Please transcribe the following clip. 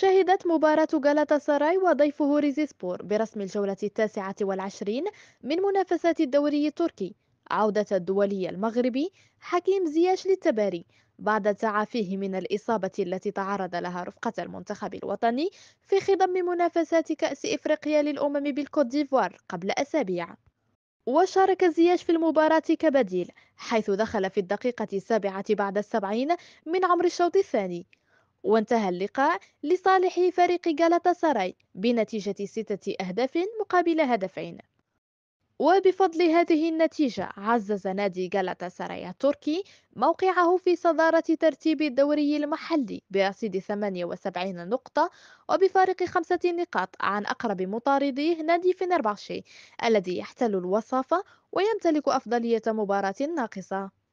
شهدت مباراة غالاتاساراي وضيفه ريزيسبور برسم الجولة التاسعة والعشرين من منافسات الدوري التركي عودة الدولي المغربي حكيم زياش للتباري بعد تعافيه من الإصابة التي تعرض لها رفقة المنتخب الوطني في خضم منافسات كأس إفريقيا للأمم بالكوت ديفوار قبل أسابيع وشارك زياش في المباراة كبديل حيث دخل في الدقيقة السابعة بعد السبعين من عمر الشوط الثاني وانتهى اللقاء لصالح فريق غالاتا ساراي بنتيجة ستة أهداف مقابل هدفين وبفضل هذه النتيجة عزز نادي غالاتا ساراي التركي موقعه في صدارة ترتيب الدوري المحلي برصيد 78 نقطة وبفارق خمسة نقاط عن أقرب مطارديه نادي فينرباشي الذي يحتل الوصافة ويمتلك أفضلية مباراة ناقصة